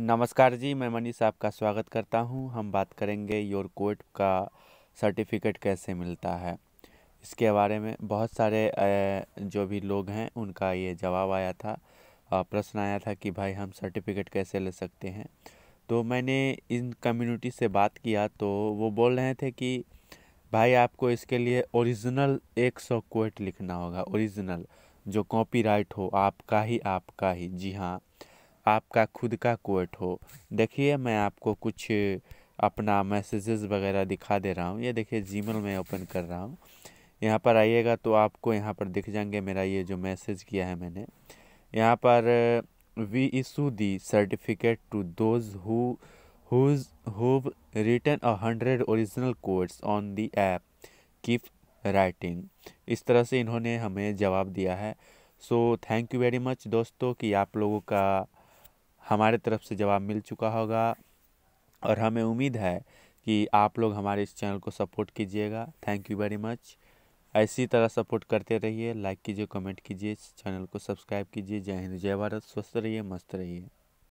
नमस्कार जी मैं मनीष आपका स्वागत करता हूं हम बात करेंगे योर कोर्ट का सर्टिफिकेट कैसे मिलता है इसके बारे में बहुत सारे जो भी लोग हैं उनका ये जवाब आया था प्रश्न आया था कि भाई हम सर्टिफिकेट कैसे ले सकते हैं तो मैंने इन कम्युनिटी से बात किया तो वो बोल रहे थे कि भाई आपको इसके लिए ओरिजिनल एक सौ कोट लिखना होगा ओरिजिनल जो राइट हो आपका ही आपका ही जी हाँ आपका खुद का कोट हो देखिए मैं आपको कुछ अपना मैसेजेस वगैरह दिखा दे रहा हूँ ये देखिए जीमेल में ओपन कर रहा हूँ यहाँ पर आइएगा तो आपको यहाँ पर दिख जाएंगे मेरा ये जो मैसेज किया है मैंने यहाँ पर we issue the certificate to those who whose who've return a hundred original codes on the app keep writing इस तरह से इन्होंने हमें जवाब दिया है so thank you very much दोस्तों कि आप लोगों का हमारे तरफ से जवाब मिल चुका होगा और हमें उम्मीद है कि आप लोग हमारे इस चैनल को सपोर्ट कीजिएगा थैंक यू वेरी मच ऐसी तरह सपोर्ट करते रहिए लाइक कीजिए कमेंट कीजिए चैनल को सब्सक्राइब कीजिए जय हिंद जय भारत स्वस्थ रहिए मस्त रहिए